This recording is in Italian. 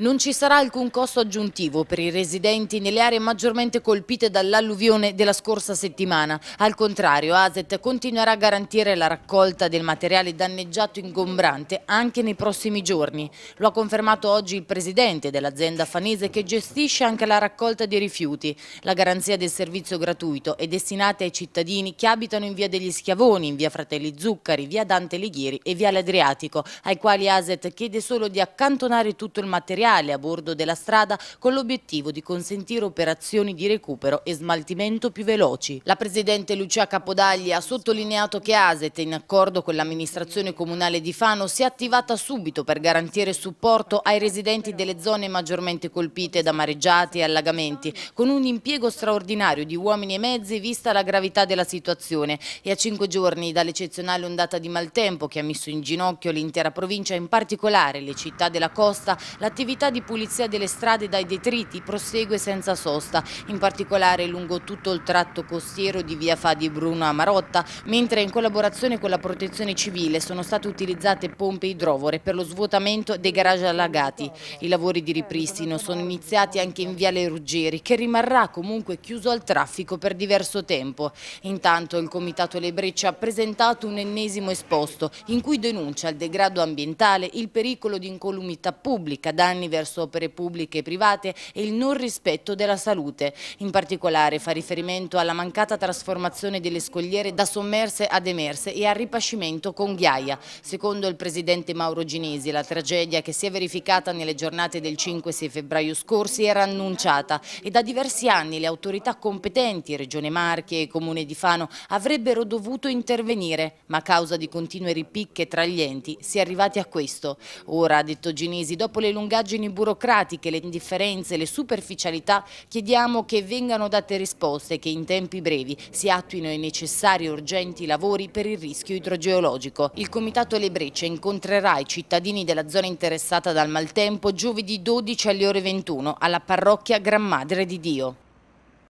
Non ci sarà alcun costo aggiuntivo per i residenti nelle aree maggiormente colpite dall'alluvione della scorsa settimana. Al contrario, ASET continuerà a garantire la raccolta del materiale danneggiato ingombrante anche nei prossimi giorni. Lo ha confermato oggi il presidente dell'azienda fanese che gestisce anche la raccolta dei rifiuti. La garanzia del servizio gratuito è destinata ai cittadini che abitano in via degli Schiavoni, in via Fratelli Zuccari, via Dante Alighieri e via l'Adriatico, ai quali ASET chiede solo di accantonare tutto il materiale reale a bordo della strada con l'obiettivo di consentire operazioni di recupero e smaltimento più veloci. La Presidente Lucia Capodagli ha sottolineato che ASET, in accordo con l'amministrazione comunale di Fano, si è attivata subito per garantire supporto ai residenti delle zone maggiormente colpite da mareggiati e allagamenti, con un impiego straordinario di uomini e mezzi vista la gravità della situazione e a cinque giorni dall'eccezionale ondata di maltempo che ha messo in ginocchio l'intera provincia, in particolare le città della costa, l'attività L'attività di pulizia delle strade dai detriti prosegue senza sosta, in particolare lungo tutto il tratto costiero di via Fadi Bruno a Marotta, mentre in collaborazione con la protezione civile sono state utilizzate pompe idrovore per lo svuotamento dei garage allagati. I lavori di ripristino sono iniziati anche in viale Ruggeri, che rimarrà comunque chiuso al traffico per diverso tempo. Intanto il Comitato Le Breccia ha presentato un ennesimo esposto in cui denuncia il degrado ambientale, il pericolo di incolumità pubblica, danni danni verso opere pubbliche e private e il non rispetto della salute. In particolare fa riferimento alla mancata trasformazione delle scogliere da sommerse ad emerse e al ripascimento con ghiaia. Secondo il presidente Mauro Ginesi la tragedia che si è verificata nelle giornate del 5-6 febbraio scorsi era annunciata e da diversi anni le autorità competenti, Regione Marche e Comune di Fano, avrebbero dovuto intervenire, ma a causa di continue ripicche tra gli enti si è arrivati a questo. Ora, ha detto Ginesi, dopo le lungaggini indagini burocratiche, le indifferenze, le superficialità, chiediamo che vengano date risposte e che in tempi brevi si attuino i necessari e urgenti lavori per il rischio idrogeologico. Il Comitato Le Brecce incontrerà i cittadini della zona interessata dal maltempo giovedì 12 alle ore 21 alla parrocchia Gran Madre di Dio.